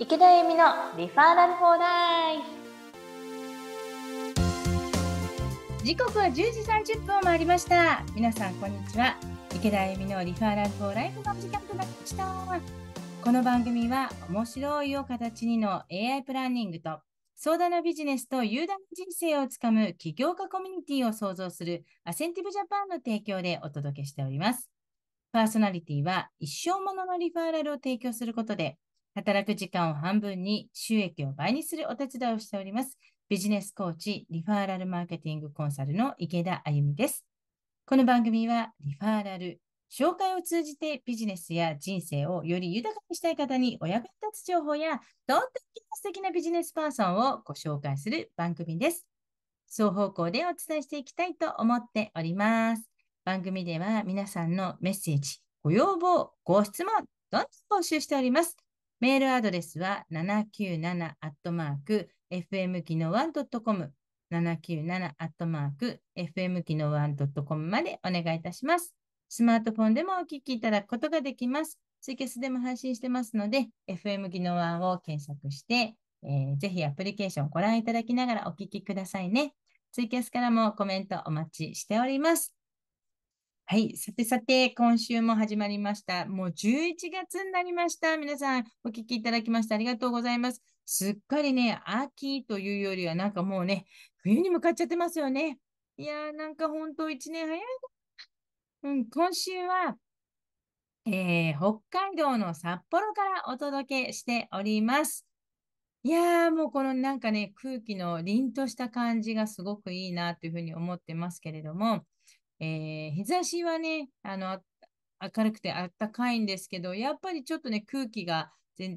池田恵美のリファーラルフォーライフ時刻は10時30分を回りました皆さんこんにちは池田恵美のリファーラルフォーライフのお時間となりましたこの番組は面白いを形にの AI プランニングと相談のビジネスと雄大な人生をつかむ起業家コミュニティを創造するアセンティブジャパンの提供でお届けしております。パーソナリティは一生もののリファーラルを提供することで働く時間を半分に収益を倍にするお手伝いをしております。ビジネスコーチ、リファーラルマーケティングコンサルの池田あゆみです。この番組は、リファーラル、紹介を通じてビジネスや人生をより豊かにしたい方にお役に立つ情報や、とっても素敵なビジネスパーソンをご紹介する番組です。双方向でお伝えしていきたいと思っております。番組では皆さんのメッセージ、ご要望、ご質問、どんどん募集しております。メールアドレスは 797-fm 機能 1.com 797-fm 機能 1.com までお願いいたします。スマートフォンでもお聞きいただくことができます。ツイキャスでも配信してますので、FM 機能1を検索して、えー、ぜひアプリケーションをご覧いただきながらお聞きくださいね。ツイキャスからもコメントお待ちしております。はい。さてさて、今週も始まりました。もう11月になりました。皆さん、お聞きいただきましてありがとうございます。すっかりね、秋というよりは、なんかもうね、冬に向かっちゃってますよね。いやー、なんか本当1年早い。うん、今週は、えー、北海道の札幌からお届けしております。いやー、もうこのなんかね、空気の凛とした感じがすごくいいなというふうに思ってますけれども、えー、日差しはね、あの、明るくてあったかいんですけど、やっぱりちょっとね、空気が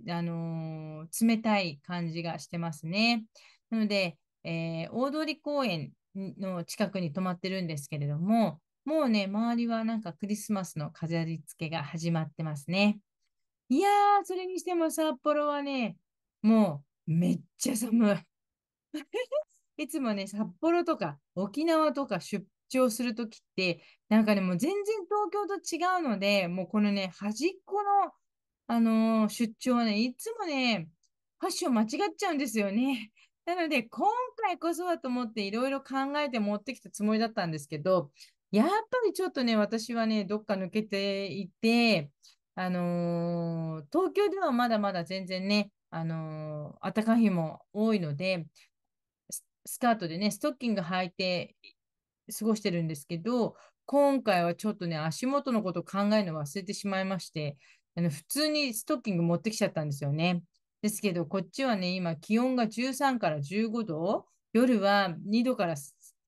あのー、冷たい感じがしてますね。なので、えー、大通公園の近くに泊まってるんですけれども、もうね、周りはなんかクリスマスの飾り付けが始まってますね。いやー、それにしても札幌はね、もうめっちゃ寒い。いつもね、札幌とか沖縄とか出張するときって、なんかね、もう全然東京と違うので、もうこのね、端っこの、あのー、出張はね、いつもね、ファッション間違っちゃうんですよね。なので、今回こそはと思っていろいろ考えて持ってきたつもりだったんですけど、やっぱりちょっとね、私はね、どっか抜けていて、あのー、東京ではまだまだ全然ね、あのー、暖かい日も多いので、スカートでね、ストッキング履いて過ごしてるんですけど、今回はちょっとね、足元のことを考えるの忘れてしまいまして、あの普通にストッキング持ってきちゃったんですよね。ですけど、こっちはね、今気温が13から15度、夜は2度から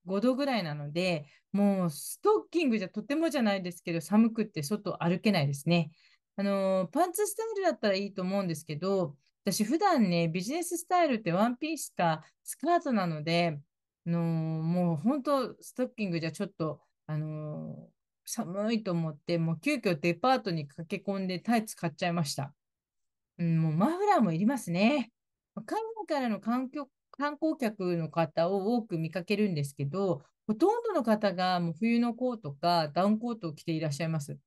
5度ぐらいなので、もうストッキングじゃとてもじゃないですけど、寒くって外歩けないですね。あの、パンツスタイルだったらいいと思うんですけど、私普段ね、ビジネススタイルってワンピースかスカートなので、のもう本当、ストッキングじゃちょっと、あのー、寒いと思って、もう急遽デパートに駆け込んでタイツ買っちゃいました。うん、もうマフラーもいりますね。海外からの観光観光客の方を多く見かけるんですけど、ほとんどの方がもう冬のコートかダウンコートを着ていらっしゃいます。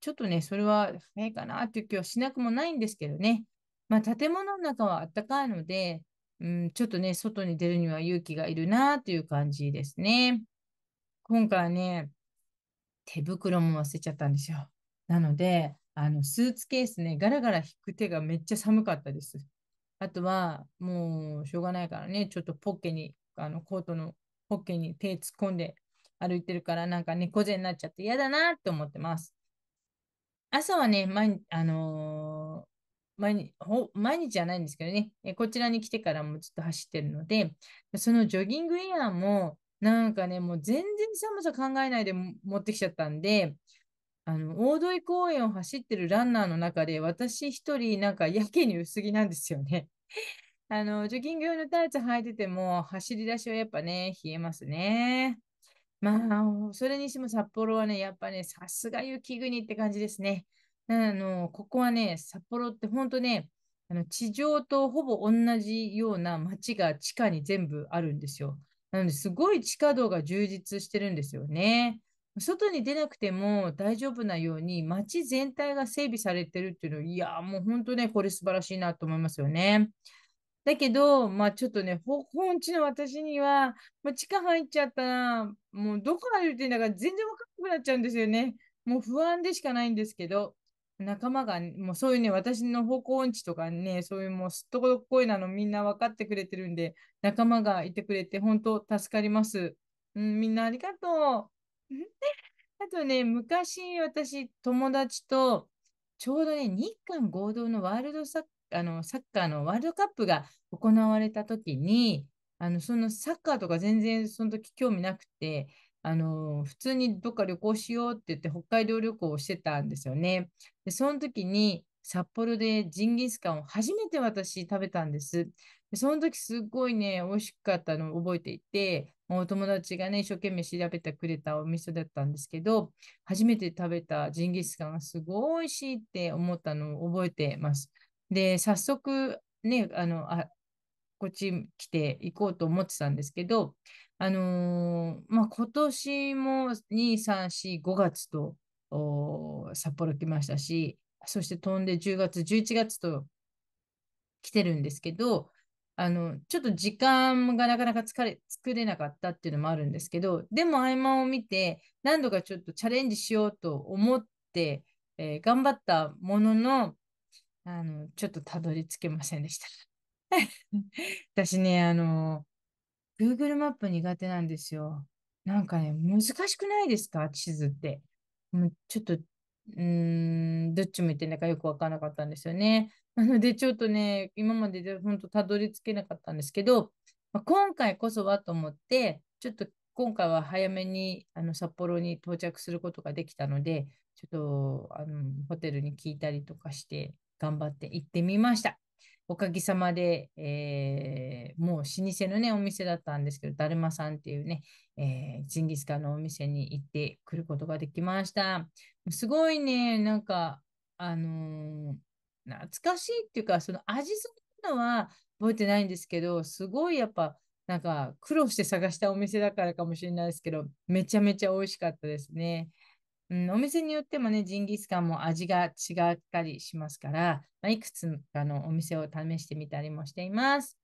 ちょっとね、それは早いかなという気はしなくもないんですけどね。まあ、建物の中は暖かいので、うん、ちょっとね、外に出るには勇気がいるなという感じですね。今回はね、手袋も忘れちゃったんですよ。なので、あの、スーツケースね、ガラガラ引く手がめっちゃ寒かったです。あとは、もう、しょうがないからね、ちょっとポッケに、あの、コートのポッケに手突っ込んで歩いてるから、なんか猫背になっちゃって嫌だなって思ってます。朝はね、毎、あのー毎日毎日じゃないんですけどね、こちらに来てからもずっと走ってるので、そのジョギングエェアも、なんかね、もう全然寒さ考えないで持ってきちゃったんで、あの大通公園を走ってるランナーの中で、私一人、なんかやけに薄着なんですよね。あのジョギング用のタイツ履いてても、走り出しはやっぱね、冷えますね。まあ、それにしても札幌はね、やっぱね、さすが雪国って感じですね。あの、ここはね、札幌って本当ね、あの地上とほぼ同じような街が地下に全部あるんですよ。なので、すごい地下道が充実してるんですよね。外に出なくても大丈夫なように街全体が整備されてるっていうの、いや、もう本当ね、これ素晴らしいなと思いますよね。だけど、まあちょっとね、本地の私には、まあ、地下入っちゃったら、もうどこ歩いてんだか全然わかんなくなっちゃうんですよね。もう不安でしかないんですけど。仲間が、もうそういうね、私の方向音痴とかね、そういうもうすっとこどっこいなのみんな分かってくれてるんで、仲間がいてくれて、本当助かります。うん、みんなありがとう。あとね、昔私、友達と、ちょうどね、日韓合同のワールドサッあのサッカーのワールドカップが行われた時に、あのそのサッカーとか全然その時興味なくて、あの、普通にどっか旅行しようって言って北海道旅行をしてたんですよね。で、その時に札幌でジンギスカンを初めて私食べたんです。で、その時すごいね、美味しかったのを覚えていて、お友達がね、一生懸命調べてくれたお店だったんですけど、初めて食べたジンギスカンがすごい美味しいって思ったのを覚えてます。で、早速、ね、あの、あ、こっち来ていこうと思ってたんですけど、あのー、まあ、今年も2、3、4、5月と札幌来ましたし、そして飛んで10月、11月と来てるんですけど、あの、ちょっと時間がなかなか疲れ、作れなかったっていうのもあるんですけど、でも合間を見て、何度かちょっとチャレンジしようと思って、えー、頑張ったものの、あの、ちょっとたどり着けませんでした。私ね、あの、Google マップ苦手なんですよ。なんかね、難しくないですか地図って。ちょっと、うん、どっち向いてんだかよくわからなかったんですよね。なので、ちょっとね、今までで本当たどり着けなかったんですけど、まあ、今回こそはと思って、ちょっと今回は早めにあの札幌に到着することができたので、ちょっとあのホテルに聞いたりとかして、頑張って行ってみました。おかげさまで、えー、もう老舗のね、お店だったんですけど、だるまさんっていうね、えー、ジンギスカンのお店に行ってくることができました。すごいね、なんか、あのー、懐かしいっていうか、その味そののは覚えてないんですけど、すごいやっぱ、なんか苦労して探したお店だからかもしれないですけど、めちゃめちゃ美味しかったですね。お店によってもね、ジンギスカンも味が違ったりしますから、まあ、いくつかのお店を試してみたりもしています。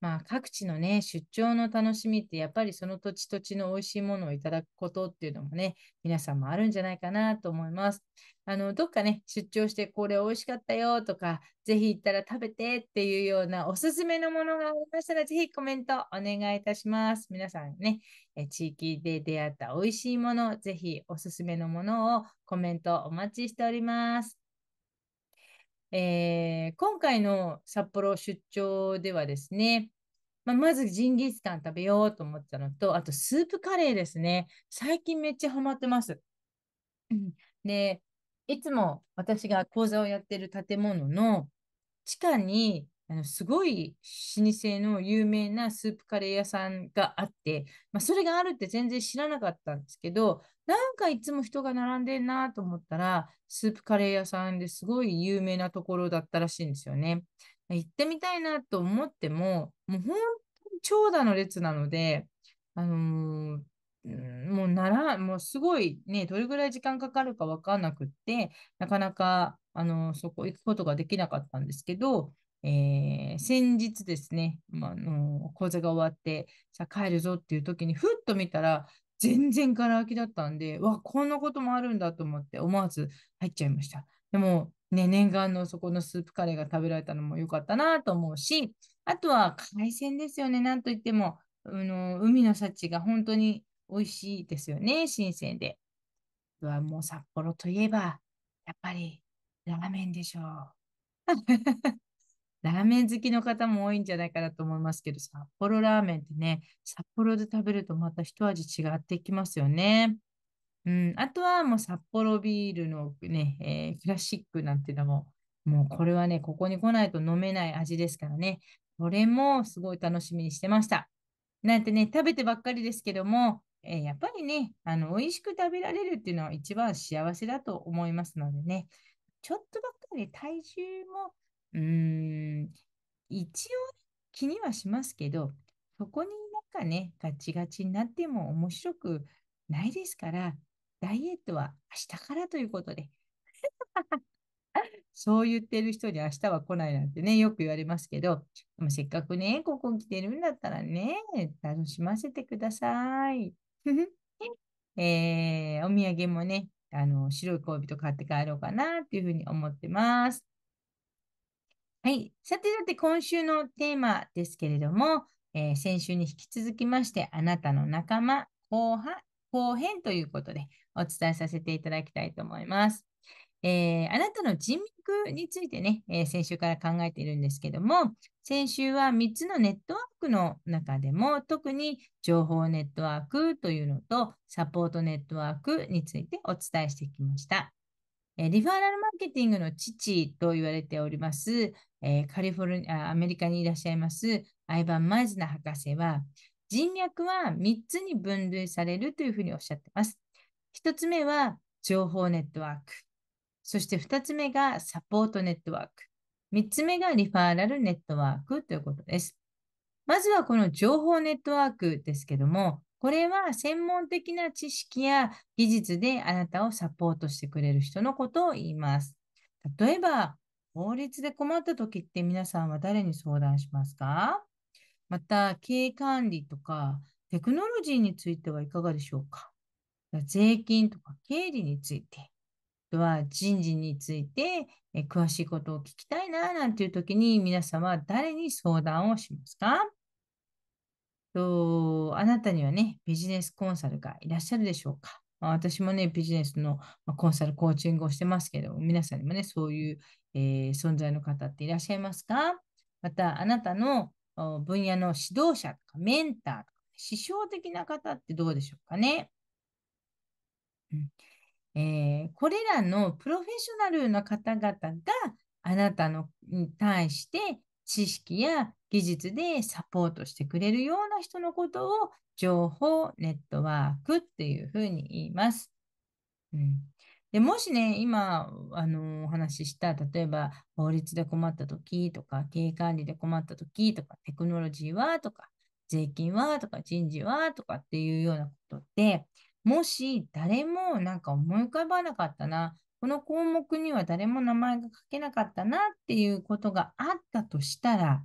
まあ、各地のね、出張の楽しみって、やっぱりその土地土地の美味しいものをいただくことっていうのもね、皆さんもあるんじゃないかなと思います。あの、どっかね、出張してこれ美味しかったよとか、ぜひ行ったら食べてっていうようなおすすめのものがありましたら、ぜひコメントお願いいたします。皆さんね、え地域で出会った美味しいもの、ぜひおすすめのものをコメントお待ちしております。えー、今回の札幌出張ではですね、まあ、まずジンギスカン食べようと思ったのと、あとスープカレーですね。最近めっちゃハマってます。で、いつも私が講座をやってる建物の地下にあのすごい老舗の有名なスープカレー屋さんがあって、まあ、それがあるって全然知らなかったんですけど、なんかいつも人が並んでるなと思ったら、スープカレー屋さんですごい有名なところだったらしいんですよね。行ってみたいなと思っても、もう本当に長蛇の列なので、あのーもうなら、もうすごいね、どれぐらい時間かかるか分かんなくって、なかなか、あの、そこ行くことができなかったんですけど、えー、先日ですね、まあの、講座が終わって、さあ帰るぞっていう時に、ふっと見たら、全然ガラ空きだったんで、わ、こんなこともあるんだと思って思わず入っちゃいました。でも、ね、念願のそこのスープカレーが食べられたのも良かったなと思うし、あとは海鮮ですよね。なんといっても、あの、海の幸が本当に美味しいですよね。新鮮で。はもう札幌といえば、やっぱりラーメンでしょう。ラーメン好きの方も多いんじゃないかなと思いますけど、札幌ラーメンってね、札幌で食べるとまた一味違ってきますよね。うん、あとはもう札幌ビールのね、えー、クラシックなんていうのも、もうこれはね、ここに来ないと飲めない味ですからね、これもすごい楽しみにしてました。なんてね、食べてばっかりですけども、えー、やっぱりね、あの、美味しく食べられるっていうのは一番幸せだと思いますのでね、ちょっとばっかり体重もうーん、一応気にはしますけど、そこになんかね、ガチガチになっても面白くないですから、ダイエットは明日からということで。そう言ってる人に明日は来ないなんてね、よく言われますけど、でもせっかくね、ここに来てるんだったらね、楽しませてください。えー、お土産もね、あの、白い恋人買って帰ろうかなっていうふうに思ってます。はい。さてさて、今週のテーマですけれども、えー、先週に引き続きまして、あなたの仲間後半、後編ということでお伝えさせていただきたいと思います。えー、あなたの人脈についてね、えー、先週から考えているんですけども、先週は3つのネットワークの中でも、特に情報ネットワークというのと、サポートネットワークについてお伝えしてきました。えー、リファーラルマーケティングの父と言われております、えー、カリフォルニア、アメリカにいらっしゃいますアイバン・マイズナ博士は、人脈は3つに分類されるというふうにおっしゃっています。1つ目は情報ネットワーク。そして2つ目がサポートネットワーク。3つ目がリファーラルネットワークということです。まずはこの情報ネットワークですけども、これは専門的な知識や技術であなたをサポートしてくれる人のことを言います。例えば、法律で困った時って皆さんは誰に相談しますかまた、経営管理とか、テクノロジーについてはいかがでしょうか税金とか経理について、あとは人事についてえ詳しいことを聞きたいななんていう時に皆さんは誰に相談をしますかとあなたにはね、ビジネスコンサルがいらっしゃるでしょうか私もね、ビジネスのコンサル、コーチングをしてますけど、皆さんにもね、そういう、えー、存在の方っていらっしゃいますかまた、あなたの分野の指導者とかメンターとか、師匠的な方ってどうでしょうかね。うんえー、これらのプロフェッショナルな方々があなたのに対して知識や技術でサポートしてくれるような人のことを情報、ネットワークっていうふうに言います。うん、でもしね、今、あのー、お話しした、例えば法律で困った時とか、経営管理で困った時とか、テクノロジーはとか、税金はとか、人事はとかっていうようなことって、もし誰もなんか思い浮かばなかったな、この項目には誰も名前が書けなかったなっていうことがあったとしたら、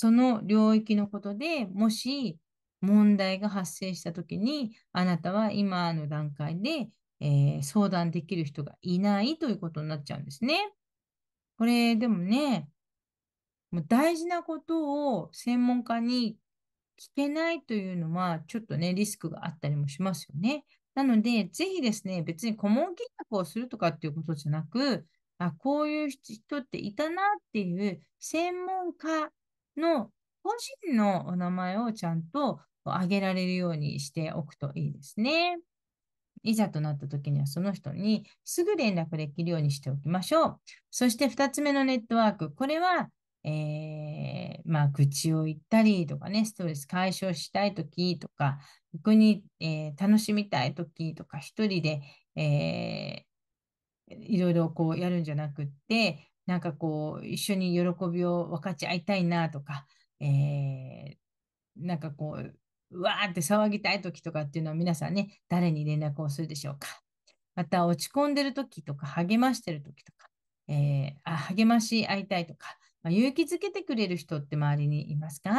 その領域のことでもし問題が発生したときに、あなたは今の段階で、えー、相談できる人がいないということになっちゃうんですね。これ、でもね、もう大事なことを専門家に聞けないというのは、ちょっとね、リスクがあったりもしますよね。なので、ぜひですね、別に顧問契約をするとかっていうことじゃなく、あ、こういう人っていたなっていう専門家の個人のお名前をちゃんと挙げられるようにしておくといいですね。いざとなった時にはその人にすぐ連絡できるようにしておきましょう。そして2つ目のネットワーク。これは、えー、まあ、愚痴を言ったりとかね、ストレス解消したい時とか、逆に、えー、楽しみたい時とか、1人で、えー、いろいろこうやるんじゃなくって、なんかこう、一緒に喜びを分かち合いたいなとか、えー、なんかこう、うわーって騒ぎたい時とかっていうのは皆さんね、誰に連絡をするでしょうか。また、落ち込んでる時とか、励ましてる時とか、えー、あ励まし合いたいとか、まあ、勇気づけてくれる人って周りにいますか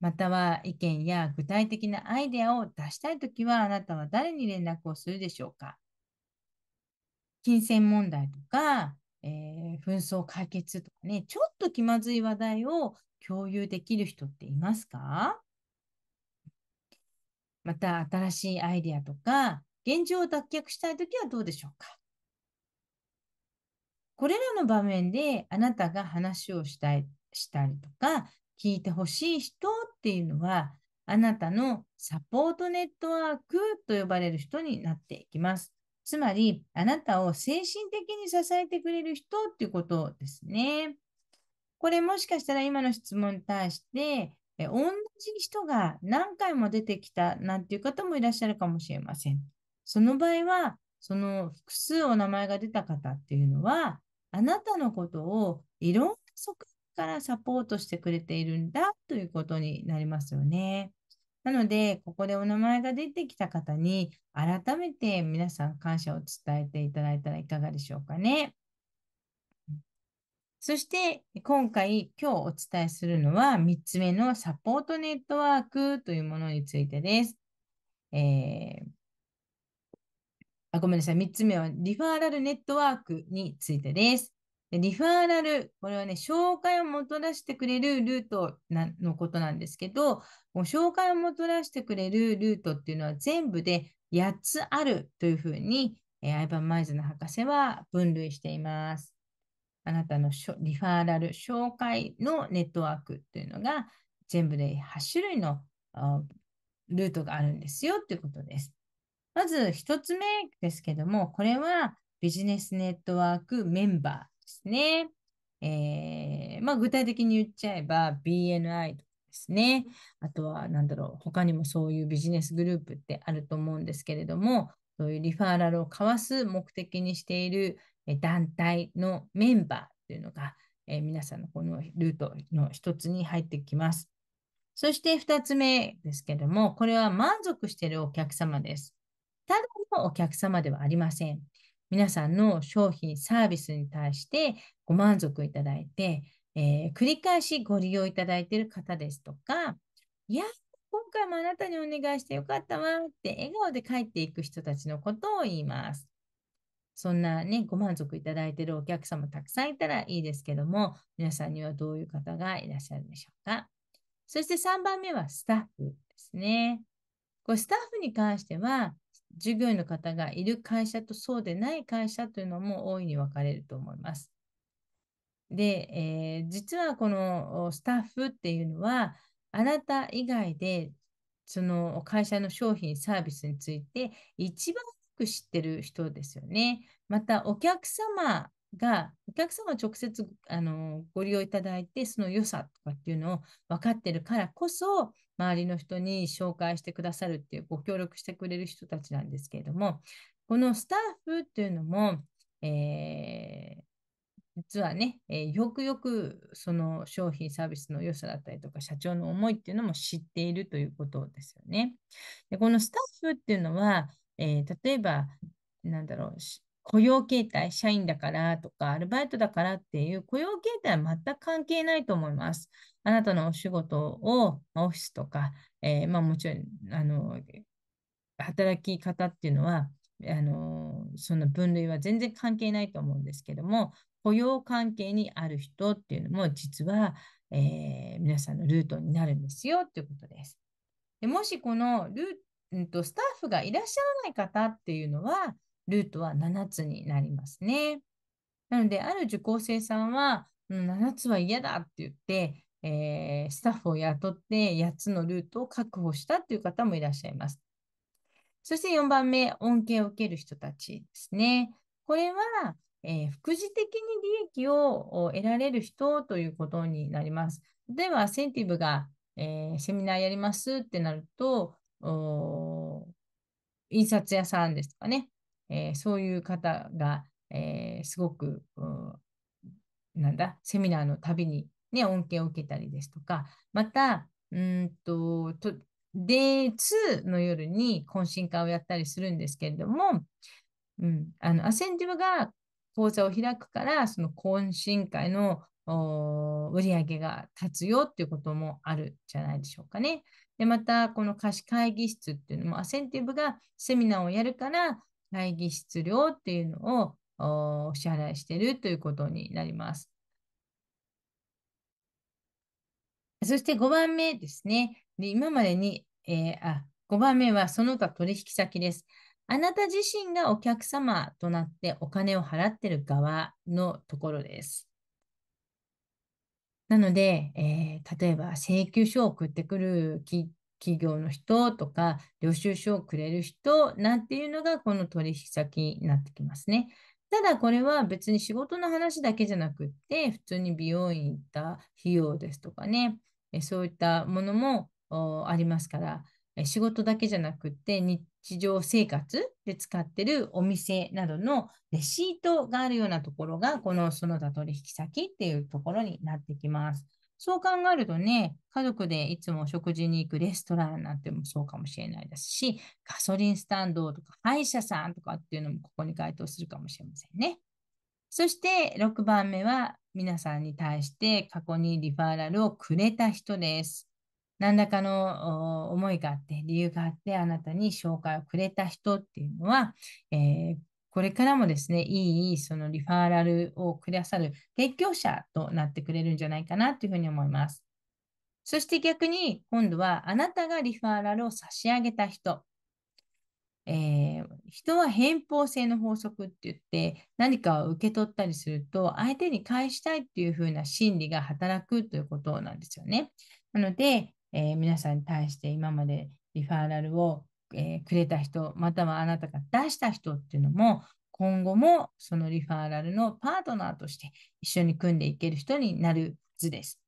または意見や具体的なアイデアを出したいときは、あなたは誰に連絡をするでしょうか金銭問題とか、えー、紛争解決とかね、ちょっと気まずい話題を共有できる人っていますかまた、新しいアイデアとか、現状を脱却したいときはどうでしょうかこれらの場面であなたが話をしたいしたりとか、聞いてほしい人っていうのは、あなたのサポートネットワークと呼ばれる人になっていきます。つまり、あなたを精神的に支えてくれる人っていうことですね。これもしかしたら今の質問に対して、え同じ人が何回も出てきたなんていう方もいらっしゃるかもしれません。その場合は、その複数お名前が出た方っていうのは、あなたのことをいろんな側面からサポートしてくれているんだということになりますよね。なので、ここでお名前が出てきた方に、改めて皆さん感謝を伝えていただいたらいかがでしょうかね。そして、今回、今日お伝えするのは、3つ目のサポートネットワークというものについてです。えーあごめんなさい。3つ目は、リファーラルネットワークについてです。リファーラル、これはね、紹介をもたらしてくれるルートのことなんですけど、紹介をもたらしてくれるルートっていうのは全部で8つあるというふうに、えー、アイバン・マイズの博士は分類しています。あなたのリファーラル、紹介のネットワークっていうのが全部で8種類のルートがあるんですよということです。まず1つ目ですけども、これはビジネスネットワークメンバー。ですね。えー、まあ、具体的に言っちゃえば BNI とかですね。あとは何だろう、他にもそういうビジネスグループってあると思うんですけれども、そういうリファーラルを交わす目的にしている団体のメンバーというのが、えー、皆さんのこのルートの一つに入ってきます。そして二つ目ですけども、これは満足しているお客様です。ただのお客様ではありません。皆さんの商品、サービスに対してご満足いただいて、えー、繰り返しご利用いただいている方ですとか、いや、今回もあなたにお願いしてよかったわって笑顔で帰っていく人たちのことを言います。そんなね、ご満足いただいているお客様たくさんいたらいいですけども、皆さんにはどういう方がいらっしゃるでしょうか。そして3番目はスタッフですね。これスタッフに関しては、従業員の方がいる会社とそうでない会社というのも大いに分かれると思います。で、えー、実はこのスタッフっていうのは、あなた以外でその会社の商品、サービスについて一番よく知ってる人ですよね。またお客様が、お客様直接あのご利用いただいて、その良さとかっていうのを分かってるからこそ、周りの人に紹介してくださるっていう、ご協力してくれる人たちなんですけれども、このスタッフっていうのも、えー、実はね、えー、よくよくその商品サービスの良さだったりとか、社長の思いっていうのも知っているということですよね。でこのスタッフっていうのは、えー、例えば、なんだろう、雇用形態、社員だからとか、アルバイトだからっていう雇用形態は全く関係ないと思います。あなたのお仕事を、オフィスとか、えー、まあ、もちろん、あの、働き方っていうのは、あの、その分類は全然関係ないと思うんですけども、雇用関係にある人っていうのも、実は、えー、皆さんのルートになるんですよっていうことです。でもしこのルート、スタッフがいらっしゃらない方っていうのは、ルートは7つになりますね。なので、ある受講生さんは、7つは嫌だって言って、えー、スタッフを雇って8つのルートを確保したという方もいらっしゃいます。そして4番目、恩恵を受ける人たちですね。これは、えー、副次的に利益を得られる人ということになります。例えば、センティブが、えー、セミナーやりますってなると、印刷屋さんですとかね、えー、そういう方が、えー、すごく、なんだ、セミナーのたびに、ね、恩恵を受けたりですとか、また、うんと、と、デー2の夜に懇親会をやったりするんですけれども、うん、あの、アセンティブが講座を開くから、その懇親会の売り上げが立つよっていうこともあるじゃないでしょうかね。で、また、この貸し会議室っていうのも、アセンティブがセミナーをやるから、会議室料っていうのをお支払いしているということになります。そして5番目ですね。で今までに、えー、あ、5番目はその他取引先です。あなた自身がお客様となってお金を払ってる側のところです。なので、えー、例えば請求書を送ってくる企業の人とか、領収書をくれる人なんていうのが、この取引先になってきますね。ただこれは別に仕事の話だけじゃなくって、普通に美容院行った費用ですとかね、そういったものもありますから、仕事だけじゃなくって日常生活で使ってるお店などのレシートがあるようなところが、このその他取引先っていうところになってきます。そう考えるとね、家族でいつも食事に行くレストランなんてもそうかもしれないですし、ガソリンスタンドとか歯医者さんとかっていうのもここに該当するかもしれませんね。そして6番目は皆さんに対して過去にリファーラルをくれた人です。何らかの思いがあって、理由があって、あなたに紹介をくれた人っていうのは、えー、これからもですね、いいそのリファーラルをくださる提供者となってくれるんじゃないかなというふうに思います。そして逆に、今度はあなたがリファーラルを差し上げた人。えー、人は偏方性の法則って言って、何かを受け取ったりすると、相手に返したいっていう風な心理が働くということなんですよね。なので、えー、皆さんに対して今までリファーラルをえー、くれた人、またはあなたが出した人っていうのも、今後もそのリファーラルのパートナーとして一緒に組んでいける人になる図です。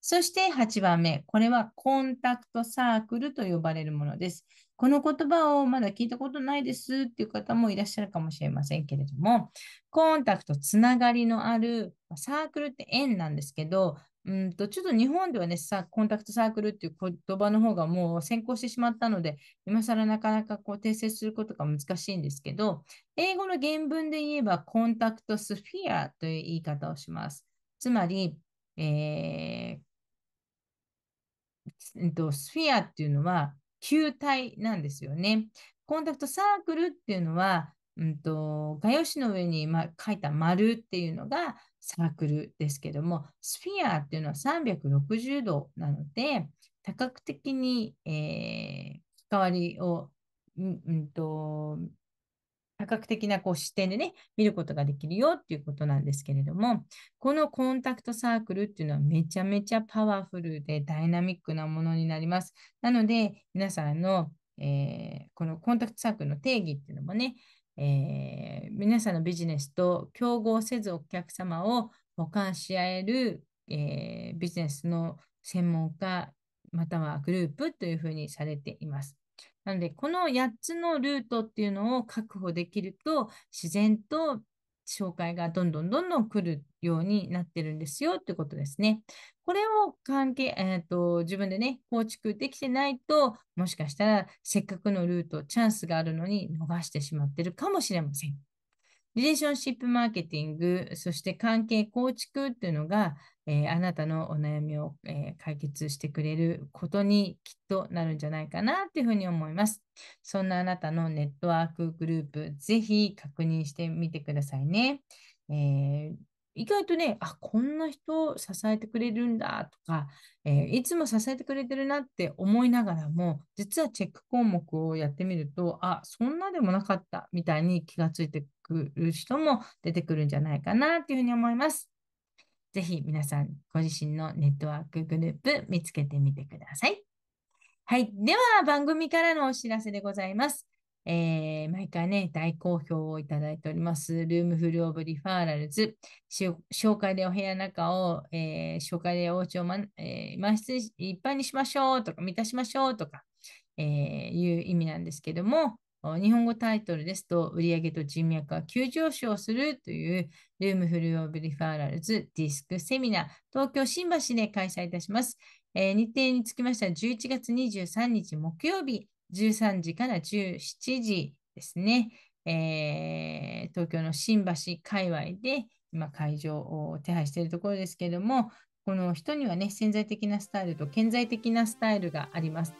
そして8番目、これはコンタクトサークルと呼ばれるものです。この言葉をまだ聞いたことないですっていう方もいらっしゃるかもしれませんけれども、コンタクト、つながりのあるサークルって円なんですけど、うんとちょっと日本ではねさ、コンタクトサークルっていう言葉の方がもう先行してしまったので、今更なかなかこう訂正することが難しいんですけど、英語の原文で言えばコンタクトスフィアという言い方をします。つまり、えー、とスフィアっていうのは球体なんですよね。コンタクトサークルっていうのはうんと、画用紙の上に、ま、書いた丸っていうのがサークルですけども、スフィアっていうのは360度なので、多角的に、えー、関わりを、うんうんと、多角的なこう視点でね、見ることができるよっていうことなんですけれども、このコンタクトサークルっていうのはめちゃめちゃパワフルでダイナミックなものになります。なので、皆さんの、えー、このコンタクトサークルの定義っていうのもね、えー、皆さんのビジネスと競合せずお客様を保管し合える、えー、ビジネスの専門家またはグループというふうにされています。なので、この8つのルートっていうのを確保できると、自然と紹介がどんどんどんどん来るようになってるんですよってことですね。これを関係、えーと自分でね、構築できてないと、もしかしたらせっかくのルート、チャンスがあるのに逃してしまってるかもしれません。リレーションシップマーケティング、そして関係構築っていうのが、えー、あなたのお悩みを、えー、解決してくれることにきっとなるんじゃないかなっていうふうに思います。そんなあなたのネットワークグループ、ぜひ確認してみてくださいね。えー、意外とね、あ、こんな人を支えてくれるんだとか、えー、いつも支えてくれてるなって思いながらも、実はチェック項目をやってみると、あ、そんなでもなかったみたいに気がついてくる人も出てくるんじゃないかなっていうふうに思います。ぜひ皆さん、ご自身のネットワークグループ見つけてみてください。はい。では、番組からのお知らせでございます。えー、毎回ね、大好評をいただいております、ルームフルオブリファーラルズ、紹介でお部屋の中を、えー、紹介でお家を、まえー、満室いっぱいにしましょうとか、満たしましょうとか、えいう意味なんですけども、日本語タイトルですと、売上と人脈が急上昇するという、ルームフルオブリファーラルズディスクセミナー、東京新橋で開催いたします。えー、日程につきましては、11月23日木曜日、13時から17時ですね、えー、東京の新橋界隈で今会場を手配しているところですけれども、この人にはね、潜在的なスタイルと顕在的なスタイルがあります。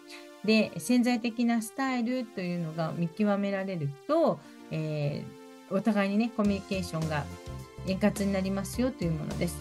で、潜在的なスタイルというのが見極められると、えー、お互いにね、コミュニケーションが円滑になりますよというものです。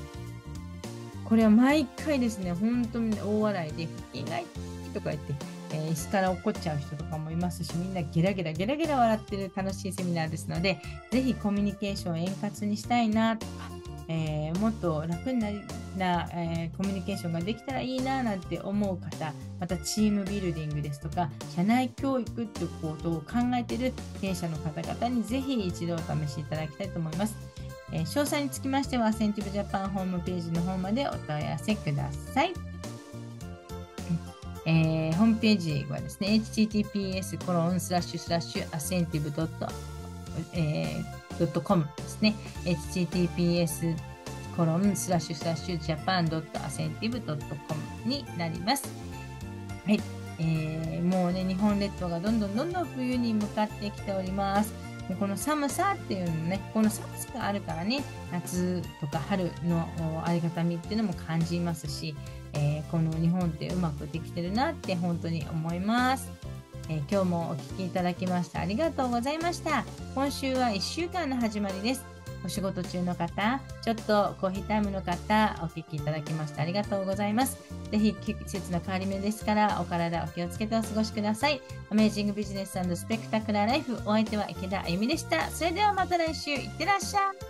これは毎回ですね、本当に大笑いで、腹筋がいとか言って、えー、椅子から怒っちゃう人とかもいますしみんなゲラゲラゲラゲラ笑ってる楽しいセミナーですので是非コミュニケーションを円滑にしたいなとか、えー、もっと楽になりな、えー、コミュニケーションができたらいいななんて思う方またチームビルディングですとか社内教育っていうことを考えてる経営者の方々に是非一度お試しいただきたいと思います。え詳細につきましては、センティブジャパンホームページの方までお問い合わせください。えー、ホームページはですね、https コロンスラッシュスラッシュアセンティブドット、えドットコムですね。https コロンスラッシュスラッシュジャパンドットアセンティブドットコムになります。はい。えー、もうね、日本列島がどんどんどんどん冬に向かってきております。この寒さっていうのね、この寒さがあるからね、夏とか春のありがたみっていうのも感じますし、えー、この日本ってうまくできてるなって本当に思います。えー、今日もお聴きいただきましてありがとうございました。今週は1週間の始まりです。お仕事中の方、ちょっとコーヒータイムの方、お聴きいただきましてありがとうございます。ぜひ季節の変わり目ですから、お体お気をつけてお過ごしください。アメージングビジネススペクタクラーライフ、お相手は池田あゆみでした。それではまた来週、いってらっしゃい。